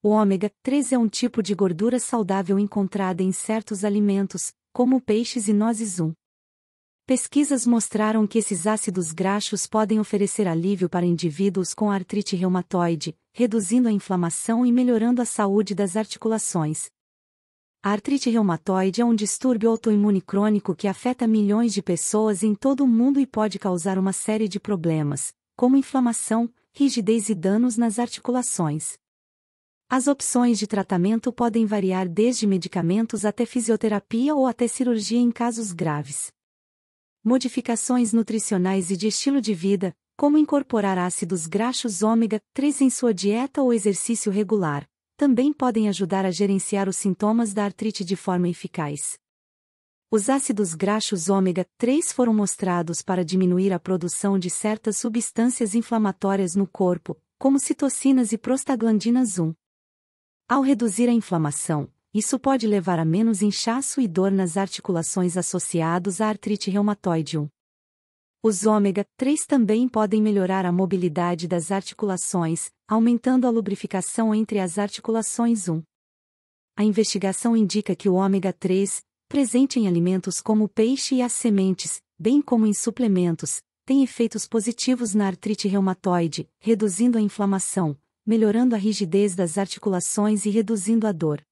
O ômega 3 é um tipo de gordura saudável encontrada em certos alimentos, como peixes e nozes 1. Pesquisas mostraram que esses ácidos graxos podem oferecer alívio para indivíduos com artrite reumatoide, reduzindo a inflamação e melhorando a saúde das articulações. A artrite reumatoide é um distúrbio autoimune crônico que afeta milhões de pessoas em todo o mundo e pode causar uma série de problemas, como inflamação, rigidez e danos nas articulações. As opções de tratamento podem variar desde medicamentos até fisioterapia ou até cirurgia em casos graves. Modificações nutricionais e de estilo de vida, como incorporar ácidos graxos ômega 3 em sua dieta ou exercício regular, também podem ajudar a gerenciar os sintomas da artrite de forma eficaz. Os ácidos graxos ômega 3 foram mostrados para diminuir a produção de certas substâncias inflamatórias no corpo, como citocinas e prostaglandinas 1. Ao reduzir a inflamação, isso pode levar a menos inchaço e dor nas articulações associados à artrite reumatoide. Os ômega 3 também podem melhorar a mobilidade das articulações, aumentando a lubrificação entre as articulações 1. A investigação indica que o ômega 3, presente em alimentos como o peixe e as sementes, bem como em suplementos, tem efeitos positivos na artrite reumatoide, reduzindo a inflamação, melhorando a rigidez das articulações e reduzindo a dor.